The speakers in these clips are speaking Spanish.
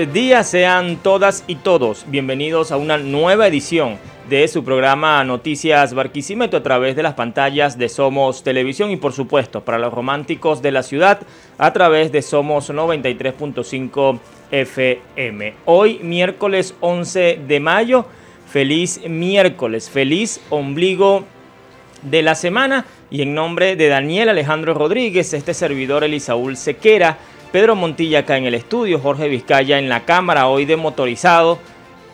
días sean todas y todos. Bienvenidos a una nueva edición de su programa Noticias Barquisimeto a través de las pantallas de Somos Televisión y por supuesto para los románticos de la ciudad a través de Somos 93.5 FM. Hoy miércoles 11 de mayo. Feliz miércoles, feliz ombligo de la semana y en nombre de Daniel Alejandro Rodríguez, este servidor Elisaúl Sequera Pedro Montilla acá en el estudio, Jorge Vizcaya en la cámara, hoy de motorizado,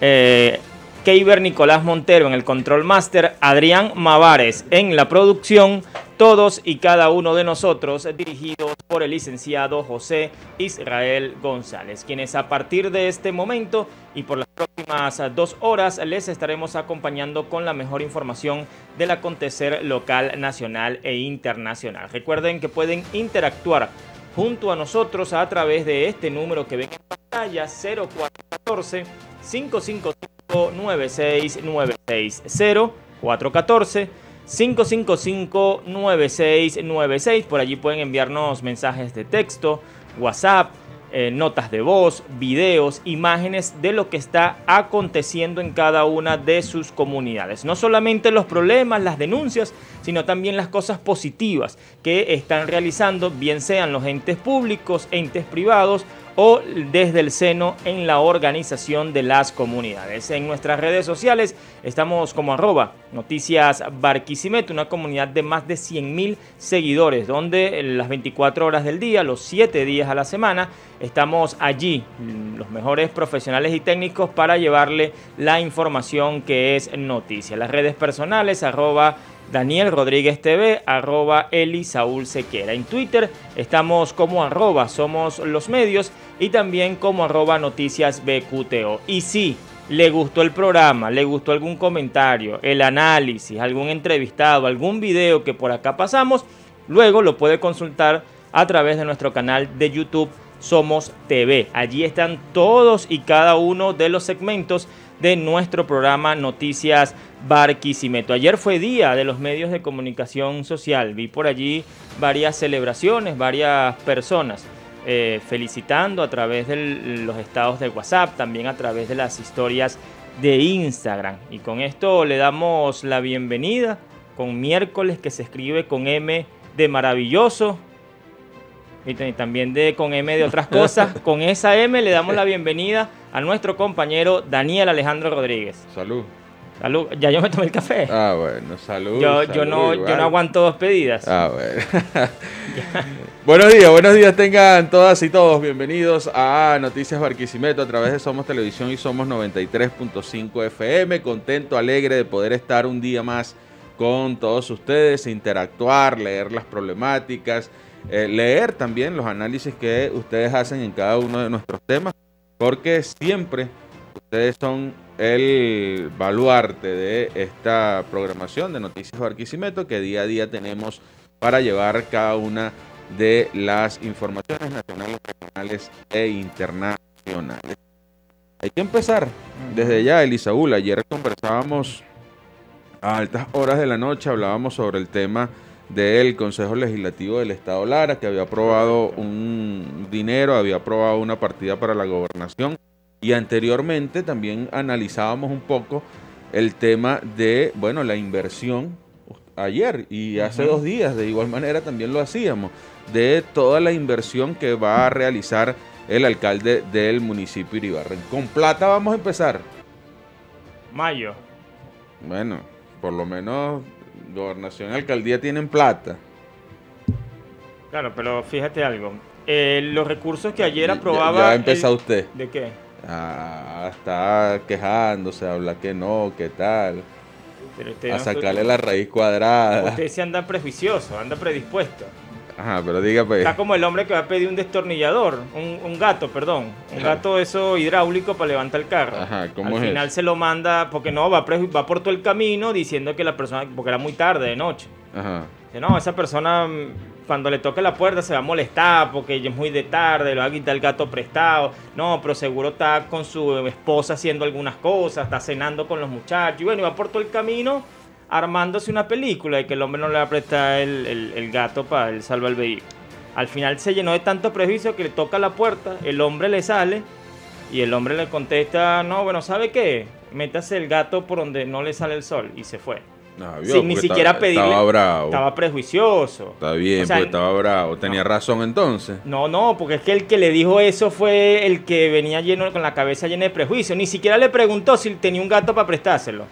eh, Keiber Nicolás Montero en el control master, Adrián Mavares en la producción, todos y cada uno de nosotros dirigidos por el licenciado José Israel González, quienes a partir de este momento y por las próximas dos horas les estaremos acompañando con la mejor información del acontecer local, nacional e internacional. Recuerden que pueden interactuar junto a nosotros a través de este número que ven en pantalla 0414 555 9696 0414 555 9696 por allí pueden enviarnos mensajes de texto, WhatsApp eh, notas de voz, videos, imágenes de lo que está aconteciendo en cada una de sus comunidades. No solamente los problemas, las denuncias, sino también las cosas positivas que están realizando, bien sean los entes públicos, entes privados o desde el seno en la organización de las comunidades. En nuestras redes sociales estamos como arroba noticias Barquisimeto, una comunidad de más de 100.000 seguidores, donde las 24 horas del día, los 7 días a la semana, estamos allí, los mejores profesionales y técnicos, para llevarle la información que es noticia. Las redes personales, arroba Daniel Rodríguez TV, arroba Eli Saúl Sequera. En Twitter estamos como arroba Somos los Medios y también como arroba noticias BQTO. Y si le gustó el programa, le gustó algún comentario, el análisis, algún entrevistado, algún video que por acá pasamos, luego lo puede consultar a través de nuestro canal de YouTube Somos TV. Allí están todos y cada uno de los segmentos de nuestro programa Noticias Barquisimeto. Ayer fue día de los medios de comunicación social. Vi por allí varias celebraciones, varias personas eh, felicitando a través de los estados de WhatsApp, también a través de las historias de Instagram. Y con esto le damos la bienvenida con miércoles que se escribe con M de maravilloso y también de con M de otras cosas. con esa M le damos la bienvenida a nuestro compañero Daniel Alejandro Rodríguez. Salud. Ya yo me tomé el café. Ah, bueno, salud. Yo, no, yo no aguanto dos pedidas. Ah, bueno. buenos días, buenos días tengan todas y todos. Bienvenidos a Noticias Barquisimeto a través de Somos Televisión y Somos 93.5 FM. Contento, alegre de poder estar un día más con todos ustedes, interactuar, leer las problemáticas, eh, leer también los análisis que ustedes hacen en cada uno de nuestros temas, porque siempre ustedes son el baluarte de esta programación de Noticias Barquisimeto que día a día tenemos para llevar cada una de las informaciones nacionales, regionales e internacionales. Hay que empezar desde ya, Elisaúl. Ayer conversábamos a altas horas de la noche, hablábamos sobre el tema del Consejo Legislativo del Estado Lara, que había aprobado un dinero, había aprobado una partida para la gobernación. Y anteriormente también analizábamos un poco el tema de, bueno, la inversión ayer y hace dos días, de igual manera también lo hacíamos, de toda la inversión que va a realizar el alcalde del municipio de Iribarren. Con plata vamos a empezar. Mayo. Bueno, por lo menos gobernación y alcaldía tienen plata. Claro, pero fíjate algo. Eh, los recursos que ayer aprobaba... Ya, ha empezó usted. ¿De qué? Ah, está quejándose, habla que no, que tal a sacarle la raíz cuadrada. Usted se anda prejuicioso, anda predispuesto. Ajá, pero diga pues. Está como el hombre que va a pedir un destornillador, un, gato, perdón. Un gato eso hidráulico para levantar el carro. Ajá, ¿cómo Al final se lo manda, porque no, va, va por todo el camino diciendo que la persona, porque era muy tarde, de noche. Ajá. Dice, no, esa persona cuando le toca la puerta se va a molestar porque es muy de tarde, le va a quitar el gato prestado. No, pero seguro está con su esposa haciendo algunas cosas, está cenando con los muchachos. Y bueno, y va por todo el camino armándose una película de que el hombre no le va a prestar el, el gato para él salvar el vehículo. Al final se llenó de tanto prejuicio que le toca la puerta, el hombre le sale y el hombre le contesta, no, bueno, ¿sabe qué? Métase el gato por donde no le sale el sol y se fue sin ni siquiera estaba, Estaba bravo. Estaba prejuicioso. Está bien, estaba bravo. ¿Tenía razón entonces? No, no, porque es que el que le dijo eso fue el que venía lleno con la cabeza llena de prejuicio. Ni siquiera le preguntó si tenía un gato para prestárselo.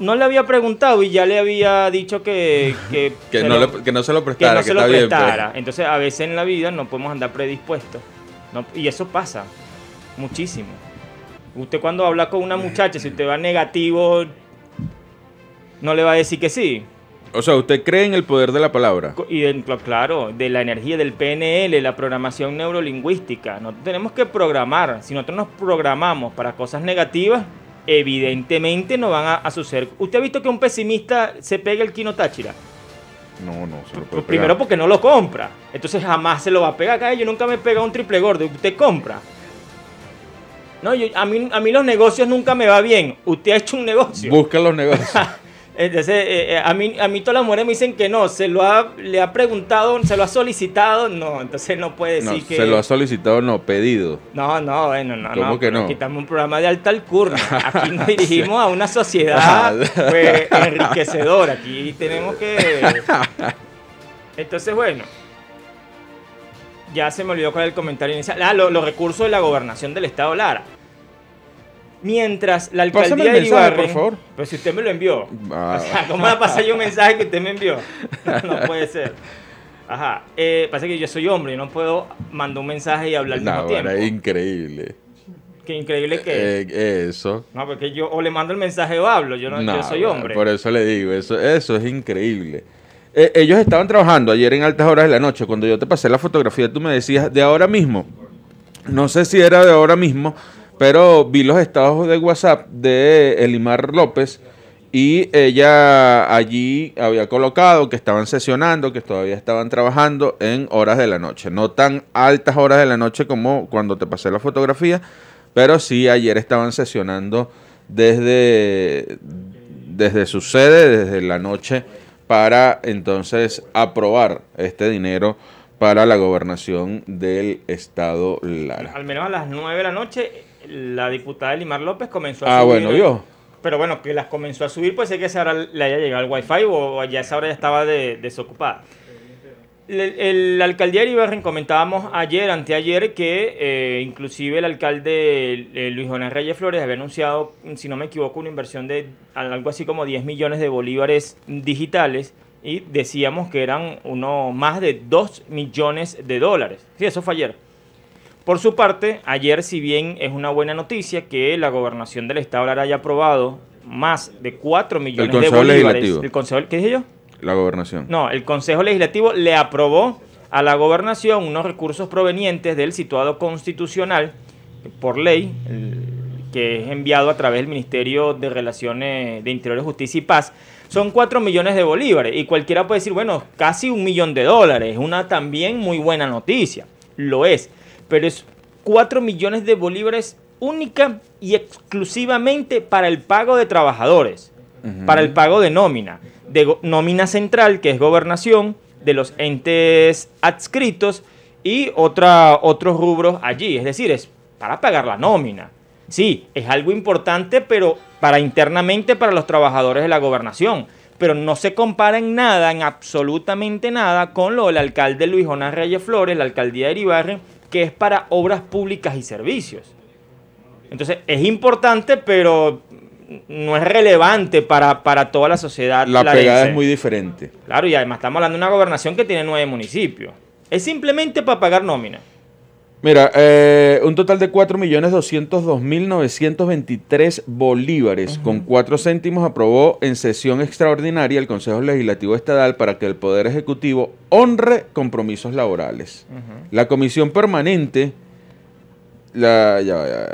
No le había preguntado y ya le había dicho que... Que, no, se lo prestara. Que no se lo pues. prestara. Entonces, a veces en la vida no podemos andar predispuestos. y eso pasa muchísimo. Usted cuando habla con una muchacha, si usted va negativo, no le va a decir que sí. O sea, usted cree en el poder de la palabra. Y claro, de la energía del PNL, la programación neurolingüística. No tenemos que programar. Si nosotros nos programamos para cosas negativas, evidentemente no van a, suceder. ¿Usted ha visto que un pesimista se pega el Kino Táchira? No, no, se lo puede pues Primero porque no lo compra. Entonces jamás se lo va a pegar. yo nunca me pega un triple gordo. Usted compra. No, a, mí, a mí los negocios nunca me va bien. Usted ha hecho un negocio. Busca los negocios. Entonces, eh, eh, eh, a, mí, a mí todas las mujeres me dicen que no, se lo ha, le ha preguntado, se lo ha solicitado, no, entonces no puede decir no, Se lo ha solicitado, no, pedido. No, no, bueno, no, no, que no? Quitamos un programa de alta alcurnia. Aquí nos dirigimos a una sociedad ah, pues, enriquecedora, aquí tenemos que... Entonces, bueno, ya se me olvidó cuál el comentario inicial. Ah, los recursos de la gobernación del Estado Lara. Mientras la alcaldía de Ibarra. por favor. Pero si usted me lo envió. Ah. O sea, ¿cómo a pasar yo un mensaje que usted me envió? No puede ser. Ajá. Eh, pasa que yo soy hombre y no puedo mandar un mensaje y hablar al mismo tiempo. Es increíble. Qué increíble que eh, eh, eso. No, porque yo o le mando el mensaje o hablo, yo no yo soy hombre. Por eso le digo, eso, eso es increíble. Eh, ellos estaban trabajando ayer en altas horas de la noche. Cuando yo te pasé la fotografía, tú me decías de ahora mismo. No sé si era de ahora mismo, pero vi los estados de WhatsApp de Elimar López y ella allí había colocado que estaban sesionando, que todavía estaban trabajando en horas de la noche, no tan altas horas de la noche como cuando te pasé la fotografía, pero sí ayer estaban sesionando desde, desde su sede, desde la noche, para entonces aprobar este dinero para la gobernación del estado Lara. Al menos a las 9 de la noche la diputada Limar López comenzó a ah, subir. Ah, bueno, yo. Pero bueno, que las comenzó a subir, pues sé que a esa le haya llegado el wifi o ya esa hora ya estaba desocupada. El alcaldía de Ibarren comentábamos ayer, anteayer, que eh, inclusive el alcalde eh, Luis Jonás Reyes Flores había anunciado, si no me equivoco, una inversión de algo así como 10 millones de bolívares digitales y decíamos que eran uno más de 2 millones de dólares. Sí, eso fue ayer. Por su parte, ayer, si bien es una buena noticia que la gobernación del Estado ahora haya aprobado más de 4 millones de bolívares. ¿El Consejo ¿Qué dije yo? La gobernación. No, el Consejo Legislativo le aprobó a la gobernación unos recursos provenientes del situado constitucional por ley, que es enviado a través del Ministerio de Relaciones de Interior, Justicia y Paz. Son 4 millones de bolívares y cualquiera puede decir, bueno, casi un millón de dólares, una también muy buena noticia, lo es pero es 4 millones de bolívares única y exclusivamente para el pago de trabajadores, para el pago de nómina, de nómina central, que es gobernación, de los entes adscritos y otra, otros rubros allí. Es decir, es para pagar la nómina. Sí, es algo importante, pero para internamente para los trabajadores de la gobernación pero no se compara en nada, en absolutamente nada, con lo del alcalde Luis Jonas Reyes Flores, la alcaldía de Eribarre, que es para obras públicas y servicios. Entonces, es importante, pero no es relevante para, toda la sociedad. La pegada es muy diferente. Claro, y además estamos hablando de una gobernación que tiene nueve municipios. Es simplemente para pagar nóminas. Mira, eh, un total de 4.202.923 bolívares con 4 céntimos aprobó en sesión extraordinaria el Consejo Legislativo Estadal para que el Poder Ejecutivo honre compromisos laborales. La comisión permanente, la, ya,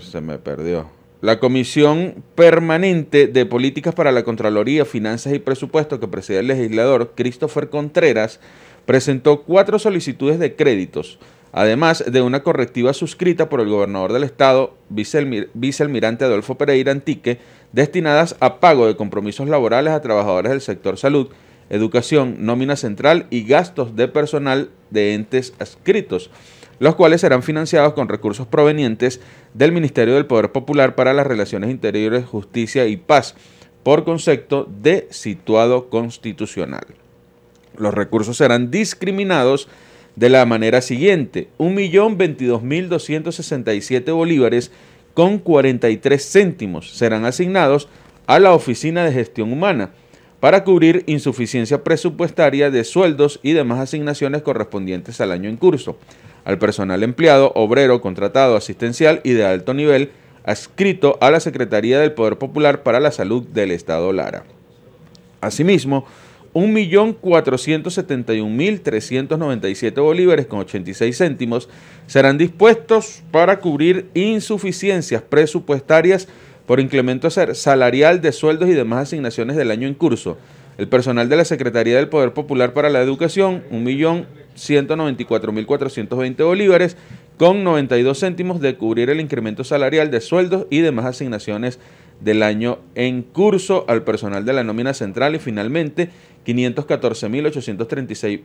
se me perdió. La Comisión Permanente de Políticas para la Contraloría, Finanzas y Presupuesto que preside el legislador Christopher Contreras presentó cuatro solicitudes de créditos, además de una correctiva suscrita por el gobernador del estado, vicealmirante Adolfo Pereira Antique, destinadas a pago de compromisos laborales a trabajadores del sector salud, educación, nómina central y gastos de personal de entes adscritos, los cuales serán financiados con recursos provenientes del Ministerio del Poder Popular para las Relaciones Interiores, Justicia y Paz, por concepto de situado constitucional. Los recursos serán discriminados de la manera siguiente, 1.022.267 bolívares con 43 céntimos serán asignados a la Oficina de Gestión Humana para cubrir insuficiencia presupuestaria de sueldos y demás asignaciones correspondientes al año en curso, al personal empleado, obrero, contratado, asistencial y de alto nivel adscrito a la Secretaría del Poder Popular para la Salud del Estado Lara. Asimismo, 1.471.397 bolívares con 86 céntimos serán dispuestos para cubrir insuficiencias presupuestarias por incremento salarial de sueldos y demás asignaciones del año en curso. El personal de la Secretaría del Poder Popular para la Educación, 1.194.420 bolívares con 92 céntimos de cubrir el incremento salarial de sueldos y demás asignaciones del año en curso al personal de la nómina central y finalmente 514.836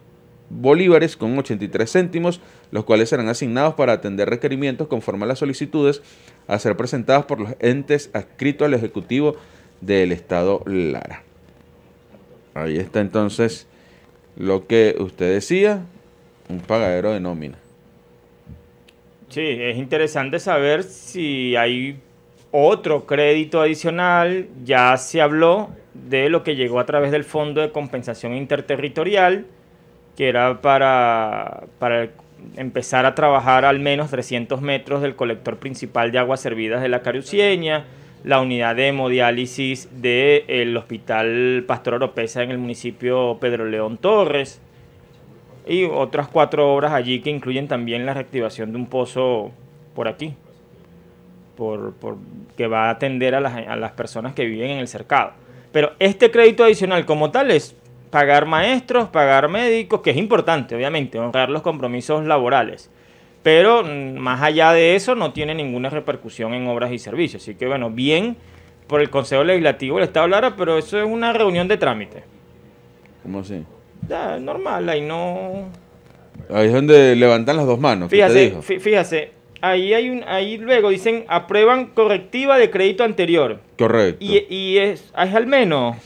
bolívares con 83 céntimos, los cuales serán asignados para atender requerimientos conforme a las solicitudes a ser presentadas por los entes adscritos al Ejecutivo del Estado Lara. Ahí está entonces lo que usted decía, un pagadero de nómina. Sí, es interesante saber si hay otro crédito adicional, ya se habló de lo que llegó a través del Fondo de Compensación Interterritorial, que era para, empezar a trabajar al menos 300 metros del colector principal de aguas servidas de la carucieña, la unidad de hemodiálisis del Hospital Pastor Oropesa en el municipio Pedro León Torres, y otras cuatro obras allí que incluyen también la reactivación de un pozo por aquí por, que va a atender a las, personas que viven en el cercado. Pero este crédito adicional como tal es pagar maestros, pagar médicos, que es importante, obviamente, honrar los compromisos laborales. Pero mm, más allá de eso no tiene ninguna repercusión en obras y servicios. Así que bueno, bien por el Consejo Legislativo el Estado Lara, pero eso es una reunión de trámite. ¿Cómo así? Ya, normal, ahí no... Ahí es donde levantan las dos manos. Fíjate, fíjese, ahí hay un, ahí luego dicen aprueban correctiva de crédito anterior. Correcto. Y, y es, al menos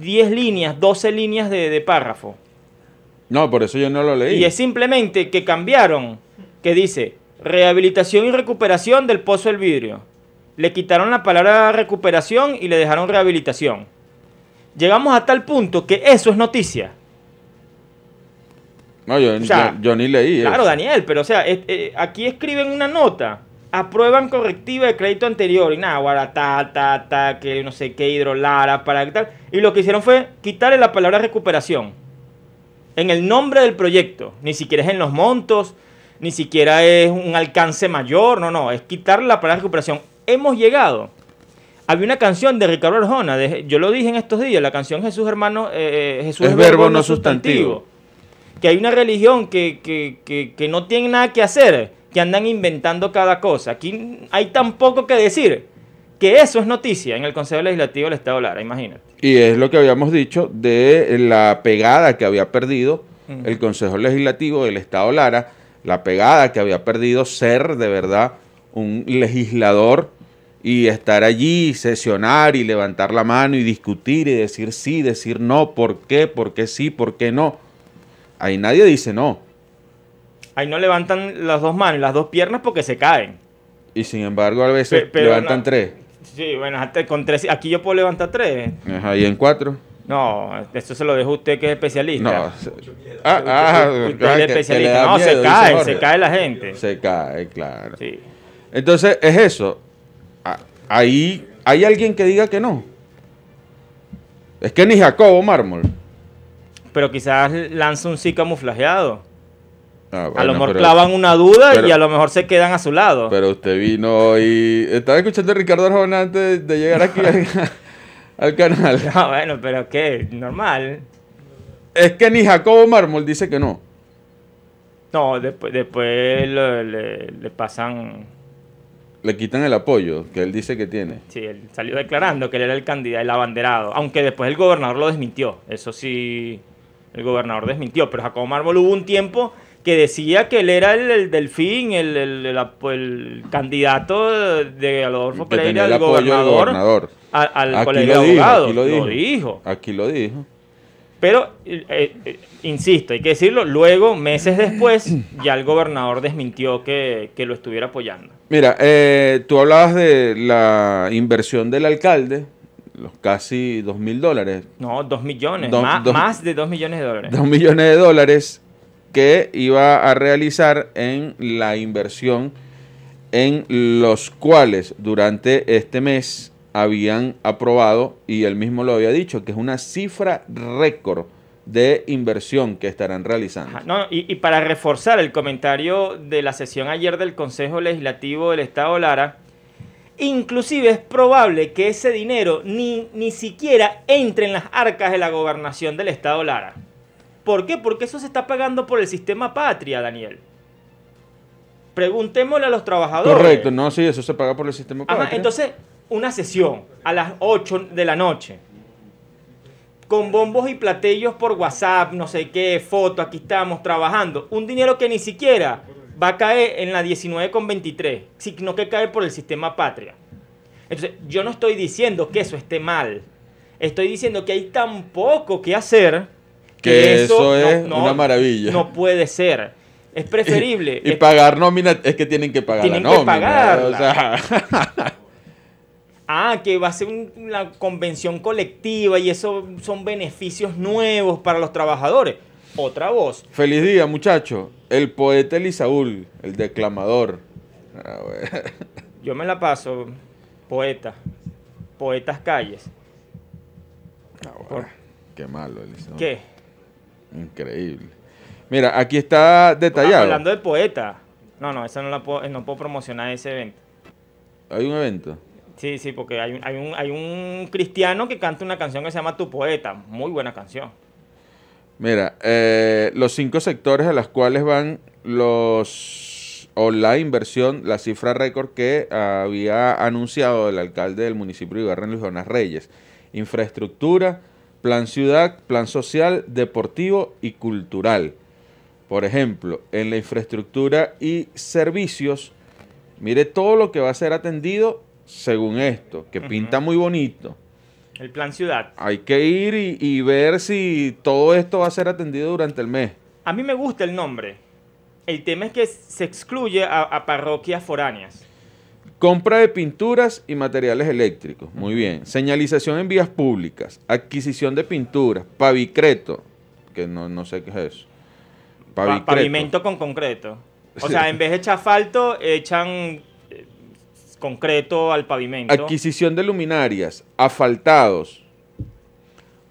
10 líneas, 12 líneas de, párrafo. No, por eso yo no lo leí. Y es simplemente que cambiaron, que dice rehabilitación y recuperación del pozo del vidrio. Le quitaron la palabra recuperación y le dejaron rehabilitación. Llegamos a tal punto que eso es noticia. No, yo, ni leí. Claro, Daniel, pero o sea, eh, aquí escriben una nota. Aprueban correctiva de crédito anterior. Y nada, guarata, ta, ta, que no sé qué, hidrolara, para tal. Y lo que hicieron fue quitarle la palabra recuperación. En el nombre del proyecto. Ni siquiera es en los montos, ni siquiera es un alcance mayor. No, no, es quitarle la palabra recuperación. Hemos llegado. Había una canción de Ricardo Arjona, yo lo dije en estos días, la canción Jesús hermano, eh, eh Jesús es, verbo, no sustantivo que hay una religión que, que, que, no tiene nada que hacer, que andan inventando cada cosa. Aquí hay tampoco que decir que eso es noticia en el Consejo Legislativo del Estado Lara, imagínate. Y es lo que habíamos dicho de la pegada que había perdido el Consejo Legislativo del Estado Lara, la pegada que había perdido ser de verdad un legislador y estar allí, sesionar y levantar la mano y discutir y decir sí, decir no, por qué, por qué sí, por qué no. Ahí nadie dice no. Ahí no levantan las dos manos las dos piernas porque se caen. Y sin embargo, a veces levantan tres. Sí, bueno, con tres. Aquí yo puedo levantar tres. Ahí en cuatro. No, eso se lo dejo a usted que es especialista. No, especialista. no, se cae, se cae la gente. Se cae, claro. Entonces, es eso. Ah, ahí hay alguien que diga que no. Es que ni Jacobo Mármol pero quizás lanza un sí camuflajeado. Ah, a lo mejor clavan una duda y a lo mejor se quedan a su lado. Pero usted vino y estaba escuchando a Ricardo Arjona antes de llegar aquí al, canal. ah bueno, pero qué, normal. Es que ni Jacobo Mármol dice que no. No, después, después le, le pasan le quitan el apoyo que él dice que tiene. Sí, él salió declarando que él era el candidato, el abanderado, aunque después el gobernador lo desmintió. Eso sí, el gobernador desmintió, pero Jacobo Mármol hubo un tiempo que decía que él era el, del delfín, el, candidato de Adolfo Pereira, al gobernador, al, aquí colegio de abogados. aquí lo, dijo, Aquí lo dijo. Pero, eh, eh, insisto, hay que decirlo, luego, meses después, ya el gobernador desmintió que, lo estuviera apoyando. Mira, eh, tú hablabas de la inversión del alcalde los casi 2 mil dólares. No, 2 millones, más, más, de 2 millones de dólares. 2 millones de dólares que iba a realizar en la inversión en los cuales durante este mes habían aprobado, y él mismo lo había dicho, que es una cifra récord de inversión que estarán realizando. y, y para reforzar el comentario de la sesión ayer del Consejo Legislativo del Estado Lara, Inclusive es probable que ese dinero ni, ni siquiera entre en las arcas de la gobernación del Estado Lara. ¿Por qué? Porque eso se está pagando por el sistema patria, Daniel. Preguntémosle a los trabajadores. Correcto, no, sí, eso se paga por el sistema patria. entonces, una sesión a las 8 de la noche con bombos y platillos por WhatsApp, no sé qué, foto, aquí estamos trabajando. Un dinero que ni siquiera va a caer en la 19,23, sino que cae por el sistema patria. Entonces, yo no estoy diciendo que eso esté mal. Estoy diciendo que hay tan poco que hacer que, eso, es no, una maravilla. No puede ser. Es preferible. Y, pagar nómina es que tienen que pagar tienen nómina. Que pagar. ah, que va a ser una convención colectiva y eso son beneficios nuevos para los trabajadores otra voz. Feliz día, muchacho. El poeta Elisaúl, el declamador. Ah, Yo me la paso, poeta, poetas calles. Ah, Qué malo, Elisaúl. ¿Qué? Increíble. Mira, aquí está detallado. hablando de poeta. No, no, esa no la puedo, no puedo promocionar ese evento. ¿Hay un evento? Sí, sí, porque hay un, hay un cristiano que canta una canción que se llama Tu Poeta. Muy buena canción. Mira, eh, los cinco sectores a los cuales van los o la inversión, la cifra récord que había anunciado el alcalde del municipio de Ibarra, Luis Donas Reyes. Infraestructura, plan ciudad, plan social, deportivo y cultural. Por ejemplo, en la infraestructura y servicios, mire todo lo que va a ser atendido según esto, que pinta muy bonito el plan ciudad. Hay que ir y, ver si todo esto va a ser atendido durante el mes. A mí me gusta el nombre. El tema es que se excluye a, parroquias foráneas. Compra de pinturas y materiales eléctricos. Muy bien. Señalización en vías públicas. Adquisición de pinturas. Pavicreto. Que no, sé qué es eso. Pavimento con concreto. O sea, en vez de echar asfalto, echan concreto al pavimento. Adquisición de luminarias, asfaltados.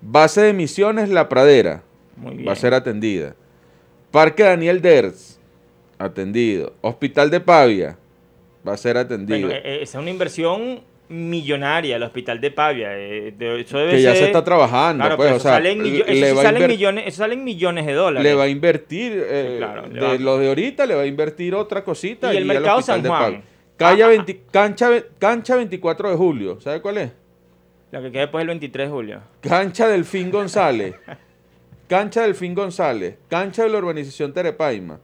Base de emisiones La Pradera. Va a ser atendida. Parque Daniel Dertz, atendido. Hospital de Pavia, va a ser atendido. E, e, esa es una inversión millonaria el hospital de Pavia. Eh, eso debe que ya se está trabajando. salen pues, eso, salen millones, salen millones de dólares. Le va a invertir, eh, de los de ahorita, le va a invertir otra cosita. Y el mercado San Juan. Calle cancha, cancha 24 de julio, ¿sabe cuál es? La que queda después del 23 de julio. Cancha Delfín González. Cancha Delfín González. Cancha de la urbanización Terepaima.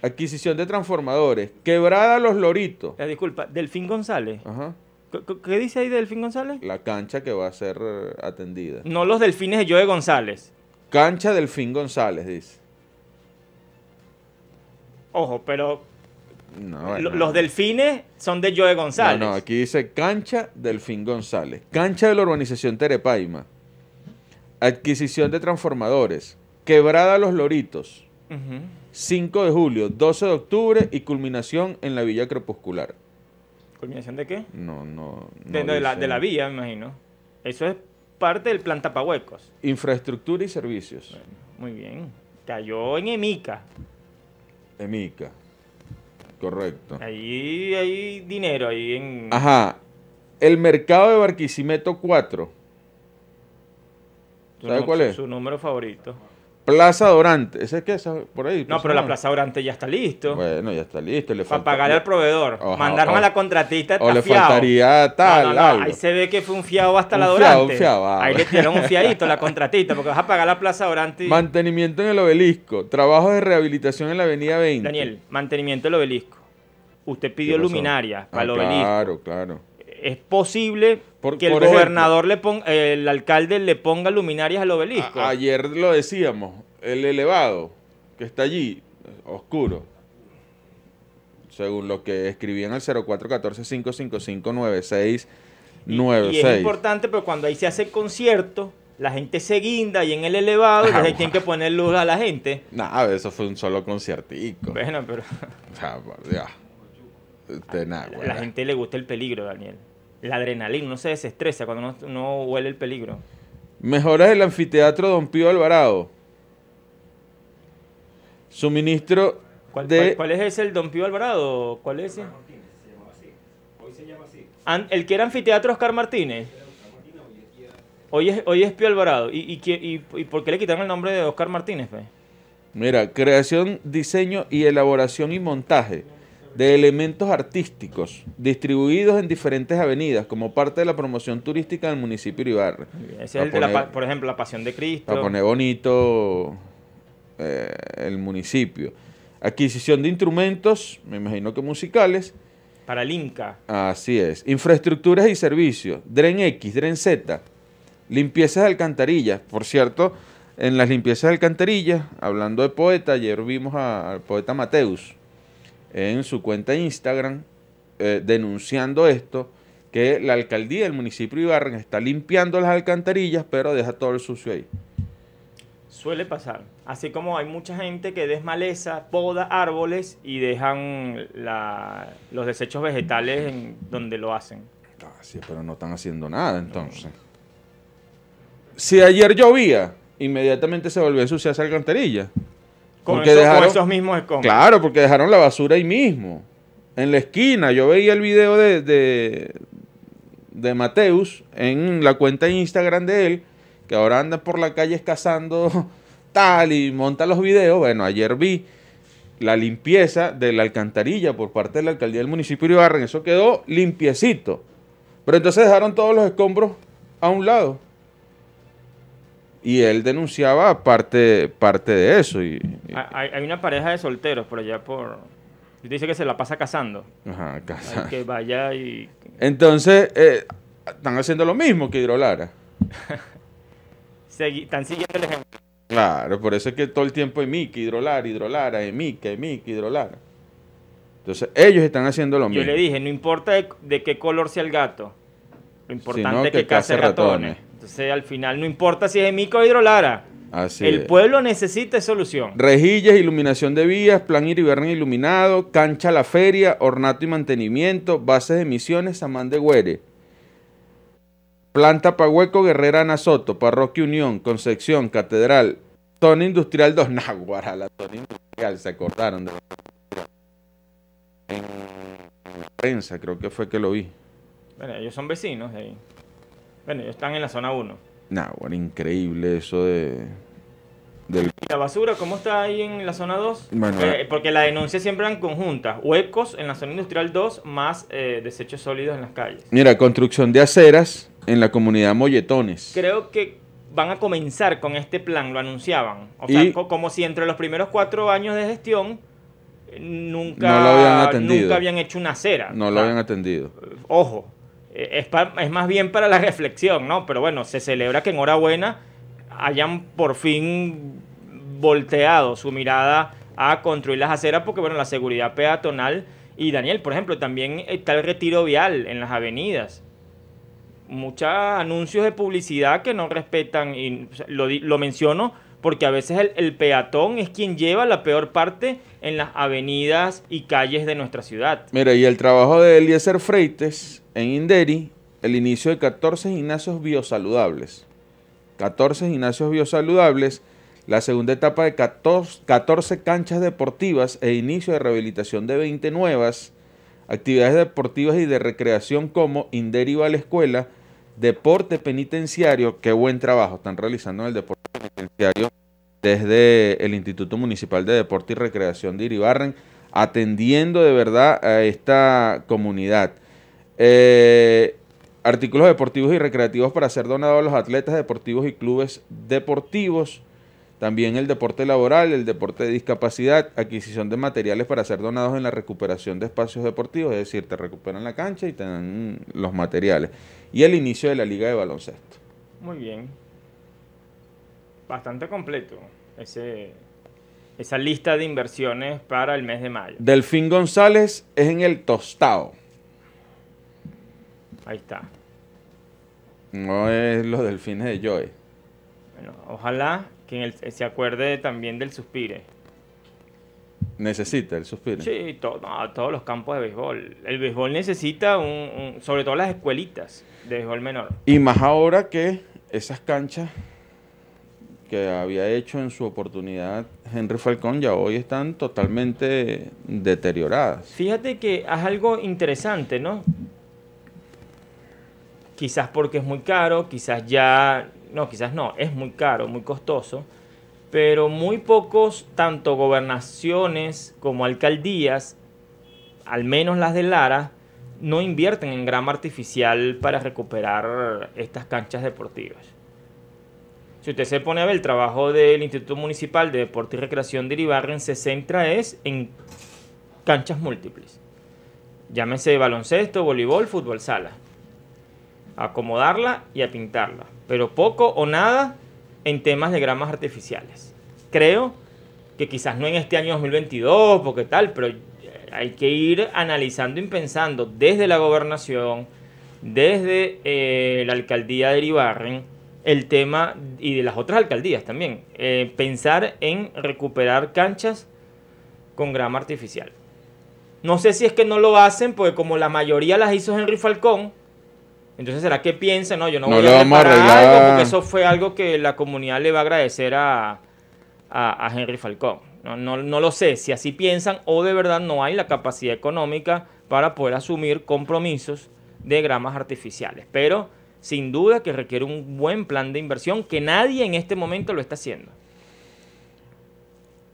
Adquisición de transformadores. Quebrada Los Loritos. La eh, disculpa, Delfín González. Ajá. ¿Qué, dice ahí Delfín González? La cancha que va a ser eh, atendida. No los delfines de Joe González. Cancha Delfín González, dice. Ojo, pero los delfines son de Joe González. No, no, aquí dice cancha Delfín González. Cancha de la urbanización Terepaima. Adquisición de transformadores. Quebrada Los Loritos. 5 de julio, 12 de octubre y culminación en la Villa Crepuscular. ¿Culminación de qué? No, no. de, la, de, villa, me imagino. Eso es parte del plan tapahuecos. Infraestructura y servicios. muy bien. Cayó en Emica. Emica. Correcto. Ahí hay dinero, ahí en... Ajá. El mercado de Barquisimeto 4. ¿Sabe cuál es? Su número favorito. Plaza Dorante. ¿Ese qué? por ahí? No, pero la Plaza Dorante ya está listo. Bueno, ya está listo. Le falta... Para pagarle al proveedor. mandarme Mandaron a la contratista. O le faltaría tal. Ahí se ve que fue un fiado hasta la Dorante. Fiado, fiado, ah, ahí le tiraron un fiadito a la contratista porque vas a pagar la Plaza Dorante. Mantenimiento en el obelisco. Trabajo de rehabilitación en la Avenida 20. Daniel, mantenimiento del obelisco. Usted pidió luminaria ah, para el obelisco. Claro, claro es posible porque que el gobernador le el alcalde le ponga luminarias al obelisco. ayer lo decíamos, el elevado que está allí, oscuro, según lo que escribían al 0414 555 Y, es importante, pero cuando ahí se hace concierto, la gente se guinda y en el elevado, entonces ahí ah, tienen que poner luz a la gente. nada eso fue un solo conciertico. Bueno, pero... la gente le gusta el peligro, Daniel la adrenalina, no se desestresa cuando no huele el peligro. Mejoras el anfiteatro Don Pío Alvarado. Suministro ¿Cuál, ¿cuál, es ese, el Don Pío Alvarado? ¿Cuál es el que era anfiteatro Oscar Martínez. Hoy es, hoy es Pío Alvarado. ¿Y, y, y, y por qué le quitaron el nombre de Oscar Martínez? Mira, creación, diseño y elaboración y montaje de elementos artísticos distribuidos en diferentes avenidas como parte de la promoción turística del municipio de Ibarra. por ejemplo, la Pasión de Cristo. Para poner bonito eh, el municipio. Adquisición de instrumentos, me imagino que musicales. Para el Inca. Así es. Infraestructuras y servicios. Dren X, Dren Z. Limpiezas de alcantarillas. Por cierto, en las limpiezas de alcantarillas, hablando de poeta, ayer vimos al poeta Mateus en su cuenta de Instagram eh, denunciando esto, que la alcaldía del municipio de Ibarren está limpiando las alcantarillas, pero deja todo el sucio ahí. Suele pasar. Así como hay mucha gente que desmaleza, poda árboles y dejan los desechos vegetales en donde lo hacen. Ah, pero no están haciendo nada entonces. Si ayer llovía, inmediatamente se volvió a esa alcantarilla porque dejaron, esos mismos escombros. Claro, porque dejaron la basura ahí mismo, en la esquina. Yo veía el video de, de, Mateus en la cuenta de Instagram de él, que ahora anda por la calle escasando tal y monta los videos. Bueno, ayer vi la limpieza de la alcantarilla por parte de la alcaldía del municipio de Ibarren. Eso quedó limpiecito. Pero entonces dejaron todos los escombros a un lado y él denunciaba parte, parte de eso. Y, hay, una pareja de solteros por allá por... Dice que se la pasa casando. Ajá, Que vaya y... Entonces, eh, están haciendo lo mismo que Hidrolara. están siguiendo el ejemplo. Claro, por eso es que todo el tiempo Mickey, Hidrolara, Hidrolara, Emica, y Hidrolara. Entonces, ellos están haciendo lo mismo. Yo le dije, no importa de, qué color sea el gato, lo importante es que, case ratones. Entonces, al final, no importa si es Mico o Hidrolara. Así el pueblo necesita solución. Rejillas, iluminación de vías, plan Iriberna iluminado, cancha la feria, ornato y mantenimiento, bases de emisiones Samán de Güere. Planta Pahueco, Guerrera Ana Soto, Parroquia Unión, Concepción, Catedral, Zona Industrial 2, Naguara, la Zona Industrial, se acordaron de la En la prensa, creo que fue que lo vi. Bueno, ellos son vecinos de ahí. Bueno, ellos están en la zona 1. Nah, bueno, increíble eso de... ¿Y la basura cómo está ahí en la zona 2? Eh, eh. porque la denuncia siempre eran conjuntas. Huecos en la zona industrial 2 más eh, desechos sólidos en las calles. Mira, construcción de aceras en la comunidad Molletones. Creo que van a comenzar con este plan, lo anunciaban. O sea, como si entre los primeros cuatro años de gestión nunca, habían, hecho una acera. No lo habían atendido. Ojo. Eh, es, más bien para la reflexión, ¿no? Pero bueno, se celebra que enhorabuena hayan por fin volteado su mirada a construir las aceras porque, bueno, la seguridad peatonal y Daniel, por ejemplo, también está el retiro vial en las avenidas. Muchos anuncios de publicidad que no respetan, y lo, lo menciono porque a veces el, peatón es quien lleva la peor parte en las avenidas y calles de nuestra ciudad. Mira, y el trabajo de Eliezer Freites en Inderi, el inicio de 14 gimnasios biosaludables. 14 gimnasios biosaludables, la segunda etapa de 14, 14 canchas deportivas e inicio de rehabilitación de 20 nuevas, actividades deportivas y de recreación como Inderi va a la escuela, deporte penitenciario, qué buen trabajo están realizando en el deporte desde el Instituto Municipal de Deporte y Recreación de Iribarren, atendiendo de verdad a esta comunidad. Eh, artículos deportivos y recreativos para ser donados a los atletas deportivos y clubes deportivos. También el deporte laboral, el deporte de discapacidad, adquisición de materiales para ser donados en la recuperación de espacios deportivos, es decir, te recuperan la cancha y te dan los materiales. Y el inicio de la liga de baloncesto. Muy bien, bastante completo ese, esa lista de inversiones para el mes de mayo. Delfín González es en el tostado. Ahí está. No es los delfines de Joy. Bueno, ojalá que se acuerde también del suspire. Necesita el Suspire. Sí, todos los campos de béisbol. El béisbol necesita, sobre todo las escuelitas de béisbol menor. Y más ahora que esas canchas que había hecho en su oportunidad Henry Falcón ya hoy están totalmente deterioradas. Fíjate que es algo interesante, ¿no? Quizás porque es muy caro, quizás ya, no, quizás no, es muy caro, muy costoso, pero muy pocos, tanto gobernaciones como alcaldías, al menos las de Lara, no invierten en grama artificial para recuperar estas canchas deportivas. Si usted se pone a ver el trabajo del Instituto Municipal de Deporte y Recreación de Iribarren, se centra es en canchas múltiples. Llámese baloncesto, voleibol, fútbol sala. Acomodarla y a pintarla. Pero poco o nada en temas de gramas artificiales. Creo que quizás no en este año 2022, porque tal, pero hay que ir analizando y pensando desde la gobernación, desde eh, la alcaldía de Iribarren el tema y de las otras alcaldías también, eh, pensar en recuperar canchas con grama artificial. No sé si es que no lo hacen, porque como la mayoría las hizo Henry Falcón, entonces será que piensen no, yo no, voy a reparar algo, porque eso fue algo que la comunidad le va a agradecer a, a, Henry Falcón. No, no lo sé si así piensan o de verdad no hay la capacidad económica para poder asumir compromisos de gramas artificiales. Pero sin duda que requiere un buen plan de inversión que nadie en este momento lo está haciendo.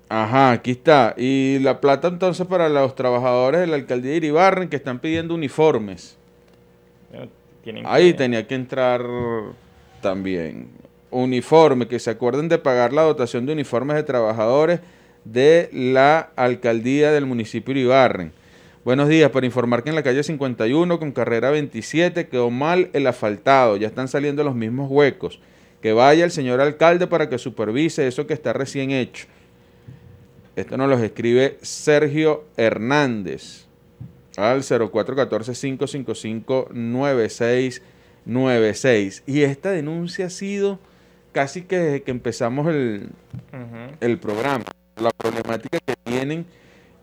Ajá, aquí está. Y la plata entonces para los trabajadores de la alcaldía de Iribarren que están pidiendo uniformes. Ahí tenía que entrar también. Uniforme, que se acuerden de pagar la dotación de uniformes de trabajadores de la alcaldía del municipio de Iribarren. Buenos días, para informar que en la calle 51 con carrera 27 quedó mal el asfaltado, ya están saliendo los mismos huecos. Que vaya el señor alcalde para que supervise eso que está recién hecho. Esto nos lo escribe Sergio Hernández al 0414-555-9696. Y esta denuncia ha sido casi que desde que empezamos el, el programa. La problemática que tienen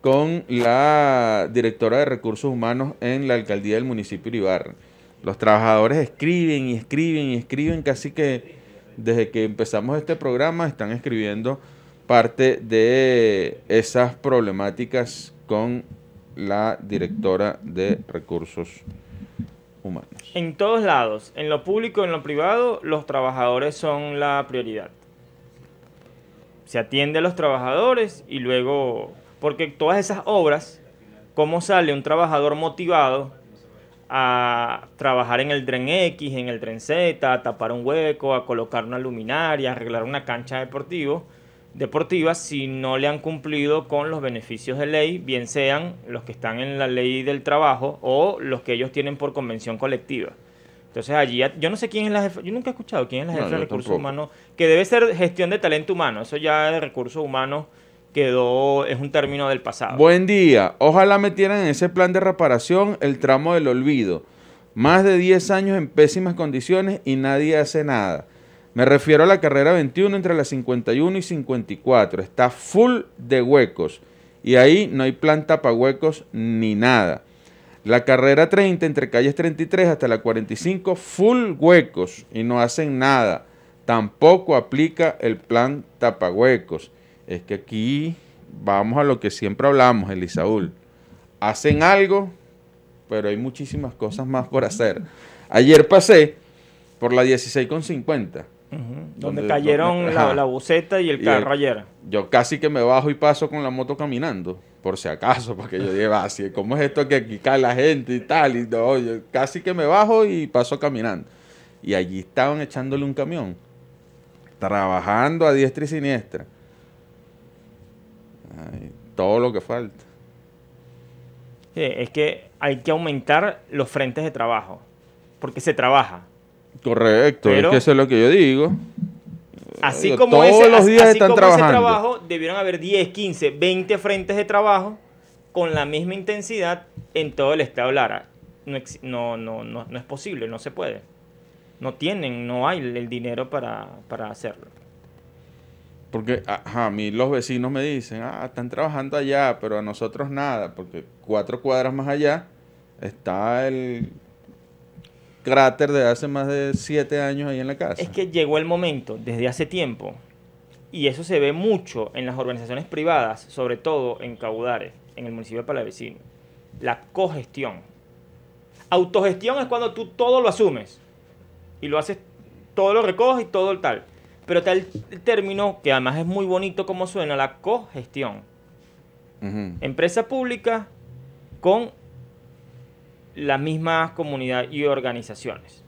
con la directora de recursos humanos en la alcaldía del municipio Ibarra. Los trabajadores escriben y escriben y escriben, casi que desde que empezamos este programa están escribiendo parte de esas problemáticas con la directora de recursos humanos. En todos lados, en lo público, en lo privado, los trabajadores son la prioridad. Se atiende a los trabajadores y luego porque todas esas obras, ¿cómo sale un trabajador motivado a trabajar en el tren X, en el tren Z, a tapar un hueco, a colocar una luminaria, a arreglar una cancha deportiva si no le han cumplido con los beneficios de ley, bien sean los que están en la ley del trabajo o los que ellos tienen por convención colectiva. Entonces allí, yo no sé quién es la jefa, yo nunca he escuchado quién es la jefa de recursos humanos, que debe ser gestión de talento humano, eso ya de recursos humanos quedó, es un término del pasado. Buen día. Ojalá metieran en ese plan de reparación el tramo del olvido. Más de 10 años en pésimas condiciones y nadie hace nada. Me refiero a la carrera 21 entre las 51 y 54. Está full de huecos. Y ahí no hay plan tapahuecos ni nada. La carrera 30 entre calles 33 hasta la 45, full huecos y no hacen nada. Tampoco aplica el plan tapahuecos es que aquí vamos a lo que siempre hablamos, Elisaúl. Hacen algo, pero hay muchísimas cosas más por hacer. Ayer pasé por la 16 con 50. donde, cayeron la, la, y el carro ayer. Yo casi que me bajo y paso con la moto caminando, por si acaso, porque yo llevo así, ¿cómo es esto que aquí cae la gente y tal? Y yo casi que me bajo y paso caminando. Y allí estaban echándole un camión, trabajando a diestra y siniestra todo lo que falta. es que hay que aumentar los frentes de trabajo, porque se trabaja. Correcto, es que eso es lo que yo digo. Así como todos los días están trabajando. trabajo, debieron haber 10, 15, 20 frentes de trabajo con la misma intensidad en todo el estado Lara. No, no, no, no, es posible, no se puede. No tienen, no hay el dinero para, para hacerlo. Porque a mí los vecinos me dicen, ah, están trabajando allá, pero a nosotros nada, porque cuatro cuadras más allá está el cráter de hace más de siete años ahí en la casa. Es que llegó el momento, desde hace tiempo, y eso se ve mucho en las organizaciones privadas, sobre todo en Caudares, en el municipio de Palavecino, la cogestión. Autogestión es cuando tú todo lo asumes y lo haces, todo lo recoges y todo el tal. Pero está el término, que además es muy bonito como suena, la cogestión. Empresa pública con las mismas comunidades y organizaciones.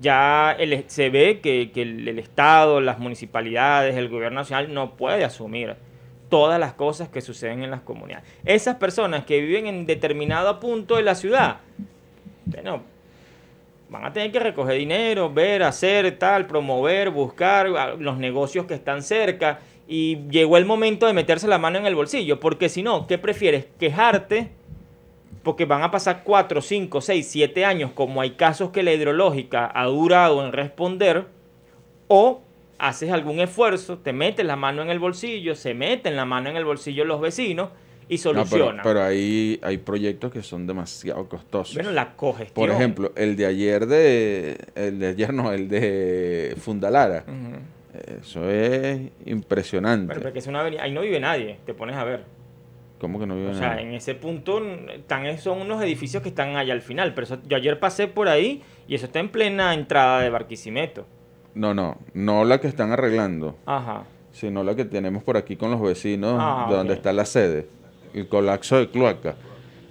Ya se ve que, el, Estado, las municipalidades, el gobierno nacional no puede asumir todas las cosas que suceden en las comunidades. Esas personas que viven en determinado punto de la ciudad, bueno, van a tener que recoger dinero, ver, hacer, tal, promover, buscar los negocios que están cerca. Y llegó el momento de meterse la mano en el bolsillo, porque si no, ¿qué prefieres? Quejarte, porque van a pasar 4, 5, 6, 7 años, como hay casos que la hidrológica ha durado en responder, o haces algún esfuerzo, te metes la mano en el bolsillo, se meten la mano en el bolsillo los vecinos y soluciona. pero, hay, proyectos que son demasiado costosos. Bueno, la coges. Por ejemplo, el de ayer de. El de ayer no, el de Fundalara. Eso es impresionante. Pero porque es una avenida. Ahí no vive nadie, te pones a ver. ¿Cómo que no vive nadie? O sea, en ese punto tan, son unos edificios que están allá al final. Pero yo ayer pasé por ahí y eso está en plena entrada de Barquisimeto. No, no, no la que están arreglando. Ajá. Sino la que tenemos por aquí con los vecinos, ah, donde está la sede el colapso de cloaca.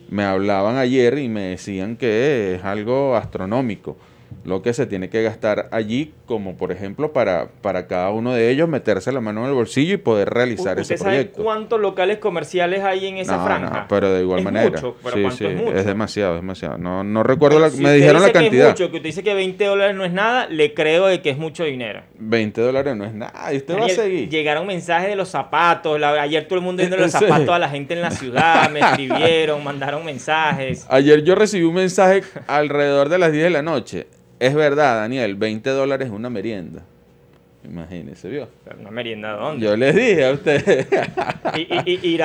Me hablaban ayer y me decían que es algo astronómico lo que se tiene que gastar allí como por ejemplo para, para cada uno de ellos meterse la mano en el bolsillo y poder realizar ese proyecto. Sabe ¿Cuántos locales comerciales hay en esa franja? No, pero de igual manera. Mucho, pero es, mucho? es, demasiado, es demasiado. No, recuerdo la me dijeron la cantidad. Que que usted dice que 20 dólares no es nada, le creo de que es mucho dinero. 20 dólares no es nada, y usted va a seguir. Llegaron mensajes de los zapatos, ayer todo el mundo viendo los zapatos a la gente en la ciudad, me escribieron, mandaron mensajes. Ayer yo recibí un mensaje alrededor de las 10 de la noche es verdad, Daniel, 20 dólares es una merienda. Imagínese, vio. ¿Una merienda dónde? Yo les dije a ustedes. y, y, y,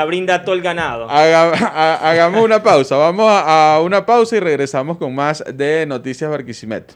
todo el ganado. hagamos una pausa. Vamos a, una pausa y regresamos con más de Noticias Barquisimeto.